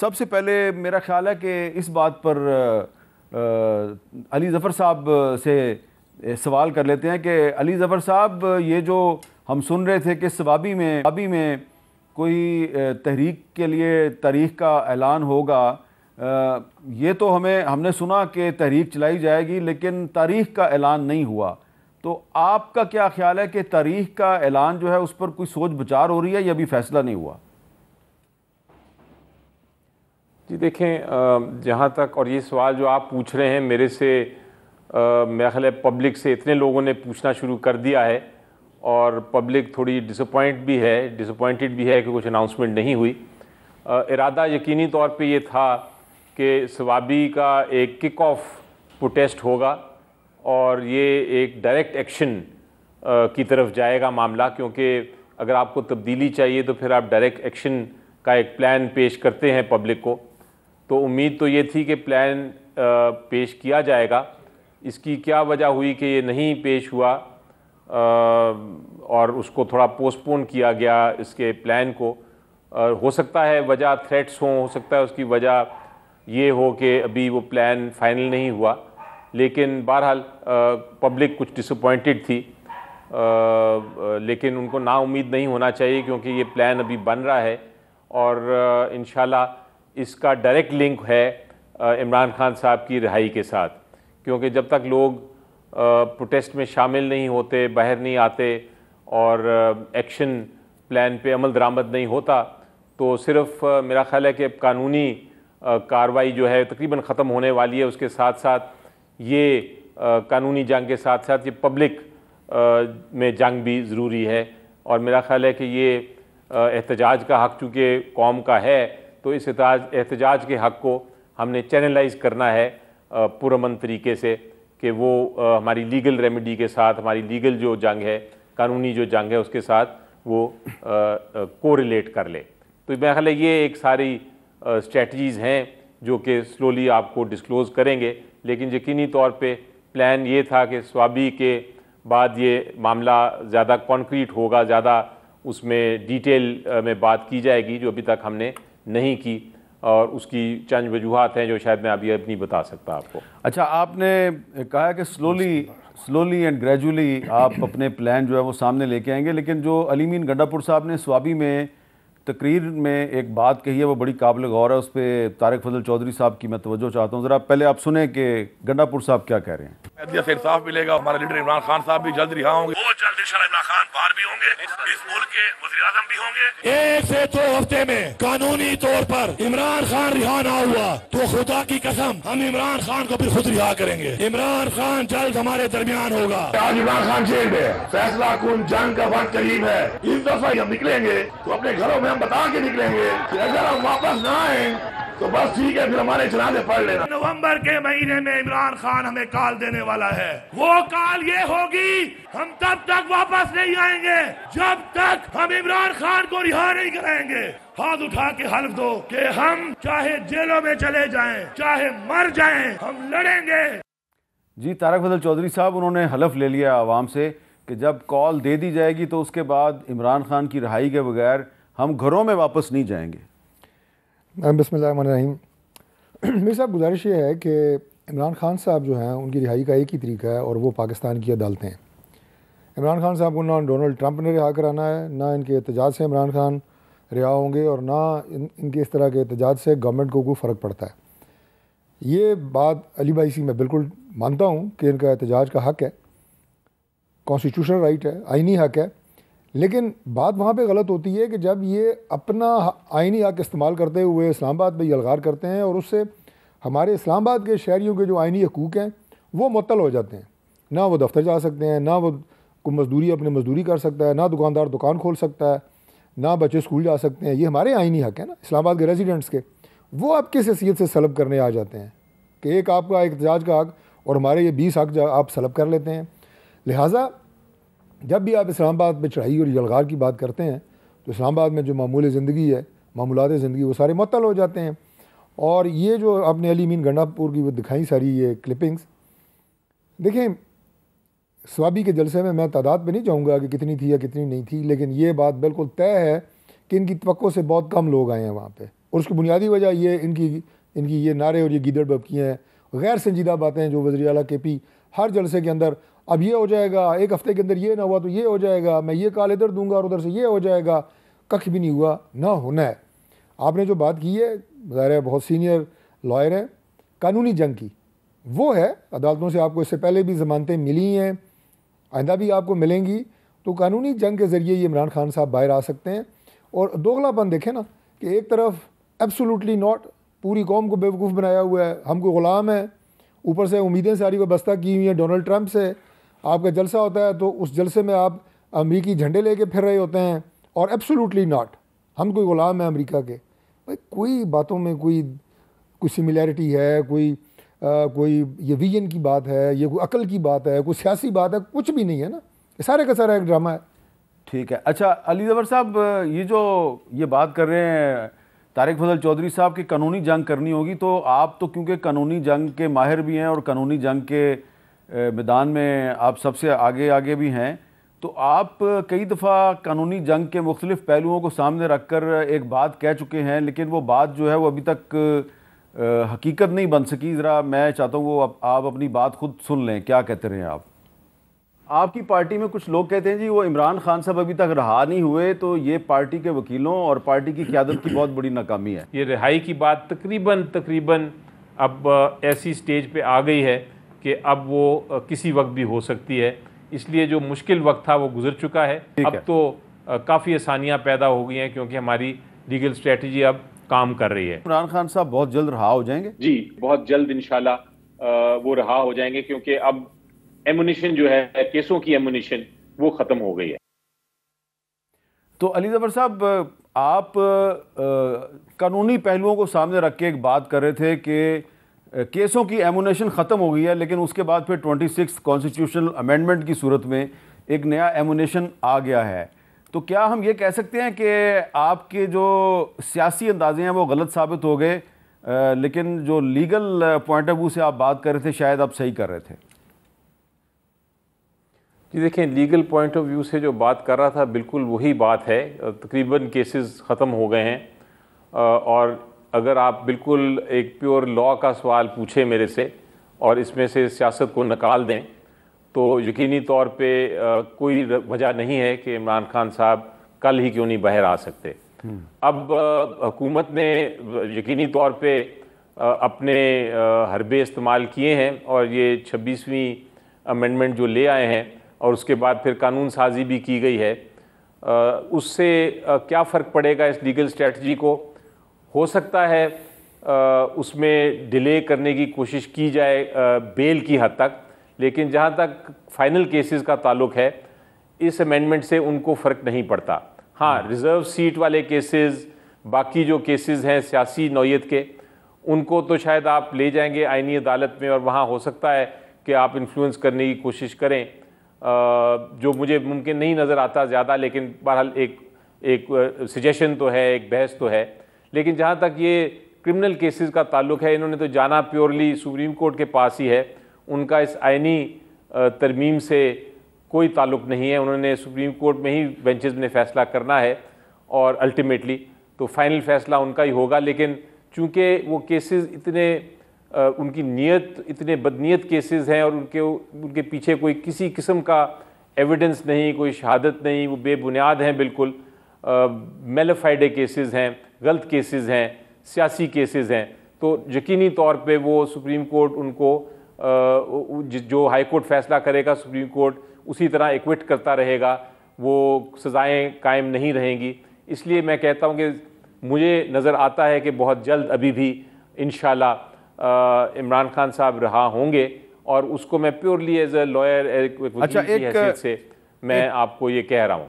सबसे पहले मेरा ख्याल है कि इस बात पर अली ज़फ़र साहब से सवाल कर लेते हैं कि अली ज़फ़र साहब ये जो हम सुन रहे थे कि सवाबी में अभी में कोई तहरीक के लिए तारीख का ऐलान होगा ये तो हमें हमने सुना कि तहरीक चलाई जाएगी लेकिन तारीख का ऐलान नहीं हुआ तो आपका क्या ख्याल है कि तारीख का ऐलान जो है उस पर कोई सोच विचार हो रही है या अभी फैसला नहीं हुआ जी देखें जहाँ तक और ये सवाल जो आप पूछ रहे हैं मेरे से मेरा ख्याल है पब्लिक से इतने लोगों ने पूछना शुरू कर दिया है और पब्लिक थोड़ी डिसअपॉइंट भी है डिसअपॉइंटेड भी है कि कुछ अनाउंसमेंट नहीं हुई इरादा यकीनी तौर पे ये था कि सवाबी का एक किक ऑफ प्रोटेस्ट होगा और ये एक डायरेक्ट एक्शन की तरफ जाएगा मामला क्योंकि अगर आपको तब्दीली चाहिए तो फिर आप डायरेक्ट एक्शन का एक प्लान पेश करते हैं पब्लिक को तो उम्मीद तो ये थी कि प्लान पेश किया जाएगा इसकी क्या वजह हुई कि ये नहीं पेश हुआ और उसको थोड़ा पोस्टपोन किया गया इसके प्लान को हो सकता है वजह थ्रेट्स हों हो सकता है उसकी वजह ये हो कि अभी वो प्लान फाइनल नहीं हुआ लेकिन बहरहाल पब्लिक कुछ डिसअपॉइंटेड थी आ, लेकिन उनको ना उम्मीद नहीं होना चाहिए क्योंकि ये प्लान अभी बन रहा है और इन इसका डायरेक्ट लिंक है इमरान खान साहब की रिहाई के साथ क्योंकि जब तक लोग प्रोटेस्ट में शामिल नहीं होते बाहर नहीं आते और एक्शन प्लान पे अमल दरामद नहीं होता तो सिर्फ मेरा ख्याल है कि कानूनी कार्रवाई जो है तकरीबन ख़त्म होने वाली है उसके साथ साथ ये कानूनी जंग के साथ साथ ये पब्लिक में जंग भी ज़रूरी है और मेरा ख्याल है कि ये एहतजाज का हक चूँकि कौम का है तो इस एहतजाज के हक़ को हमने चैनलाइज करना है पुरमन तरीके से कि वो हमारी लीगल रेमेडी के साथ हमारी लीगल जो जंग है कानूनी जो जंग है उसके साथ वो कोरिलेट कर ले तो मेरा ख्याल है ये एक सारी स्ट्रेटजीज़ हैं जो कि स्लोली आपको डिस्क्लोज़ करेंगे लेकिन यकीनी तौर पे प्लान ये था कि स्वाबी के बाद ये मामला ज़्यादा कॉन्क्रीट होगा ज़्यादा उसमें डिटेल में बात की जाएगी जो अभी तक हमने नहीं की और उसकी चंद वजूहत हैं जो शायद मैं अभी अब नहीं बता सकता आपको अच्छा आपने कहा कि स्लोली स्लोली एंड ग्रेजुअली आप अपने प्लान जो है वो सामने लेके आएंगे लेकिन जो अलीमीन गंडापुर साहब ने स्वाबी में तकरीर में एक बात कही है वो बड़ी काबिल गौर है उस पर तारक फजल चौधरी साहब की मैं तवज्जो चाहता हूँ ज़रा पहले आप सुने कि गंडापुर साहब क्या कह रहे हैं अदलिया इंसाफ मिलेगा हमारे लीडर इमरान खान साहब भी जल्द रिहा होंगे बहुत जल्द इमरान खान बाहर भी होंगे इस मुल्क के वजी आजम भी होंगे एक से दो हफ्ते में कानूनी तौर पर इमरान खान रिहा ना हुआ तो खुदा की कसम हम इमरान खान को भी खुद रिहा करेंगे इमरान खान जल्द हमारे दरमियान होगा आज इमरान खान जेल में फैसला कुल जंग का वक्त करीब है इस दफा हम निकलेंगे तो अपने घरों में हम बता के निकलेंगे कि अगर हम वापस ना आए तो बस ठीक है फिर हमारे जनाजे पढ़ लेना नवंबर के महीने में इमरान खान हमें काल देने वाला है वो काल ये होगी हम तब तक वापस नहीं आएंगे जब तक हम इमरान खान को रिहा नहीं कराएंगे हाथ उठा के हल्फ दो कि हम चाहे जेलों में चले जाएं चाहे मर जाएं हम लड़ेंगे जी तारक फजल चौधरी साहब उन्होंने हलफ ले लिया आवाम से कि जब कॉल दे दी जाएगी तो उसके बाद इमरान खान की रहाई के बगैर हम घरों में वापस नहीं जाएंगे बसमीम मेरी साहब गुजारिश ये है कि इमरान खान साहब जो हैं उनकी रिहाई का एक ही तरीका है और वो पाकिस्तान की अदालतें हैं इमरान खान साहब को ना डोनल्ड ट्रंप ने रिहा कराना है ना इनके एहतजाज से इमरान खान रिहा होंगे और ना इन इनके इस तरह के एहतजाज से गवर्नमेंट को कोई फ़र्क पड़ता है ये बात अली भाई सी मैं बिल्कुल मानता हूँ कि इनका एहतजाज का हक है कॉन्स्टिट्यूशनल राइट है आइनी हक है लेकिन बात वहाँ पे गलत होती है कि जब ये अपना आइनी हक इस्तेमाल करते हुए इस्लामाबाद में यलगार करते हैं और उससे हमारे इस्लामाबाद के शहरीों के जो आइनी हकूक़ हैं वो मतल हो जाते हैं ना वो दफ्तर जा सकते हैं ना वो को मजदूरी अपने मजदूरी कर सकता है ना दुकानदार दुकान खोल सकता है ना बच्चे स्कूल जा सकते हैं ये हमारे आइनी हक है ना इस्लामाबाद के रेजिडेंट्स के वो आप किस हैसीत से सलब करने आ जाते हैं कि एक आपका एहतजाज का हक और हमारे ये बीस हक आप सलब कर लेते हैं लिहाजा जब भी आप इस्लामाबाद में चढ़ाई और यलगार की बात करते हैं तो इस्लामाबाद में जो मामूल ज़िंदगी है मामूलत ज़िंदगी वो सारे मतल हो जाते हैं और ये जो आपने अली मीन गंडापुर की वो दिखाई सारी ये क्लिपिंग्स देखें स्वाबी के जलसे में मैं तादाद पे नहीं जाऊँगा कि कितनी थी या कितनी नहीं थी लेकिन ये बात बिल्कुल तय है कि इनकी तो से बहुत कम लोग आए हैं वहाँ पर और उसकी बुनियादी वजह ये इनकी इनकी ये नारे और ये गिदड़ बबकियाँ हैं गैर संजीदा बातें जो वजी अला के पी हर जलसे के अंदर अब ये हो जाएगा एक हफ़्ते के अंदर ये ना हुआ तो ये हो जाएगा मैं ये काल इधर दूंगा और उधर से ये हो जाएगा कख भी नहीं हुआ ना होना है आपने जो बात की है ज़ाहिर है बहुत सीनियर लॉयर हैं कानूनी जंग की वो है अदालतों से आपको इससे पहले भी ज़मानतें मिली हैं आइंदा भी आपको मिलेंगी तो कानूनी जंग के ज़रिए ये इमरान खान साहब बाहर आ सकते हैं और दोगलापन देखें ना कि एक तरफ एब्सोलूटली नॉट पूरी कौम को बेवकूफ़ बनाया हुआ है हमको ग़ुलाम है ऊपर से उम्मीदें सारी वस्ता की हुई हैं डोनल्ड ट्रंप से आपका जलसा होता है तो उस जलसे में आप अमरीकी झंडे लेके फिर रहे होते हैं और एब्सोलूटली नॉट हम कोई ग़ुलाम हैं अमेरिका के भाई कोई बातों में कोई कोई सिमिलैरिटी है कोई आ, कोई ये विजन की बात है ये कोई अकल की बात है कोई सियासी बात है कुछ भी नहीं है ना ये सारे का सारा एक ड्रामा है ठीक है अच्छा अली जबर साहब ये जो ये बात कर रहे हैं तारिक फजल चौधरी साहब की कानूनी जंग करनी होगी तो आप तो क्योंकि कानूनी जंग के माहिर भी हैं और कानूनी जंग के मैदान में आप सबसे आगे आगे भी हैं तो आप कई दफ़ा कानूनी जंग के मुख्तलिफ़ पहलुओं को सामने रख कर एक बात कह चुके हैं लेकिन वो बात जो है वो अभी तक हकीकत नहीं बन सकी ज़रा मैं चाहता हूँ वो आप, आप अपनी बात खुद सुन लें क्या कहते रहे आप आपकी पार्टी में कुछ लोग कहते हैं जी वो इमरान खान साहब अभी तक रहा नहीं हुए तो ये पार्टी के वकीलों और पार्टी की क्यादत की बहुत बड़ी नाकामी है ये रिहाई की बात तकरीबन तकरीबन अब ऐसी स्टेज पे आ गई है कि अब वो किसी वक्त भी हो सकती है इसलिए जो मुश्किल वक्त था वो गुजर चुका है अब है। तो काफ़ी आसानियाँ पैदा हो गई हैं क्योंकि हमारी लीगल स्ट्रेटजी अब काम कर रही है इमरान खान साहब बहुत जल्द रहा हो जाएंगे जी बहुत जल्द इनशाला वो रहा हो जाएंगे क्योंकि अब एमुनेशन जो है केसों की एमुनिशन वो ख़त्म हो गई है तो अली जफर साहब आप कानूनी पहलुओं को सामने रख के एक बात कर रहे थे कि केसों की एमुनेशन ख़त्म हो गई है लेकिन उसके बाद फिर ट्वेंटी सिक्स कॉन्स्टिट्यूशनल अमेंडमेंट की सूरत में एक नया एमुनेशन आ गया है तो क्या हम ये कह सकते हैं कि आपके जो सियासी अंदाजे हैं वो गलत साबित हो गए लेकिन जो लीगल पॉइंट ऑफ व्यू से आप बात कर रहे थे शायद आप सही कर रहे थे जी देखें लीगल पॉइंट ऑफ व्यू से जो बात कर रहा था बिल्कुल वही बात है तकरीबन केसेस ख़त्म हो गए हैं और अगर आप बिल्कुल एक प्योर लॉ का सवाल पूछें मेरे से और इसमें से सियासत को निकाल दें तो यकीनी तौर पे कोई वजह नहीं है कि इमरान खान साहब कल ही क्यों नहीं बाहर आ सकते हम्म। अब हुकूमत ने यकीनी तौर पे अपने हरबे इस्तेमाल किए हैं और ये छब्बीसवीं अमेंडमेंट जो ले आए हैं और उसके बाद फिर कानून साजी भी की गई है उससे क्या फ़र्क पड़ेगा इस लीगल स्ट्रेटजी को हो सकता है उसमें डिले करने की कोशिश की जाए बेल की हद तक लेकिन जहाँ तक फाइनल केसेस का ताल्लुक है इस अमेंडमेंट से उनको फ़र्क नहीं पड़ता हाँ रिज़र्व हम्म। सीट वाले केसेस बाकी जो केसेस हैं सियासी नौीयत के उनको तो शायद आप ले जाएंगे आइनी अदालत में और वहाँ हो सकता है कि आप इन्फ्लुएंस करने की कोशिश करें जो मुझे मुमकिन नहीं नज़र आता ज़्यादा लेकिन बहरहाल एक एक सजेशन तो है एक बहस तो है लेकिन जहाँ तक ये क्रिमिनल केसेस का ताल्लुक है इन्होंने तो जाना प्योरली सुप्रीम कोर्ट के पास ही है उनका इस आइनी तरमीम से कोई ताल्लुक नहीं है उन्होंने सुप्रीम कोर्ट में ही बेंचेस ने फैसला करना है और अल्टीमेटली तो फाइनल फैसला उनका ही होगा लेकिन चूँकि वो केसेस इतने उनकी नीयत इतने बदनीयत केसेस हैं और उनके उनके पीछे कोई किसी किस्म का एविडेंस नहीं कोई शहादत नहीं वो बेबुनियाद हैं बिल्कुल मेलोफाइडे केसेस हैं गलत केसेस हैं सियासी केसेस हैं तो यकीनी तौर पे वो सुप्रीम कोर्ट उनको जो हाई कोर्ट फैसला करेगा सुप्रीम कोर्ट उसी तरह इक्विट करता रहेगा वो सज़ाएँ कायम नहीं रहेंगी इसलिए मैं कहता हूँ कि मुझे नज़र आता है कि बहुत जल्द अभी भी इन इमरान खान साहब रहा होंगे और उसको मैं प्योरली एज ए लॉयर अच्छा, एक, से मैं आपको ये कह रहा हूँ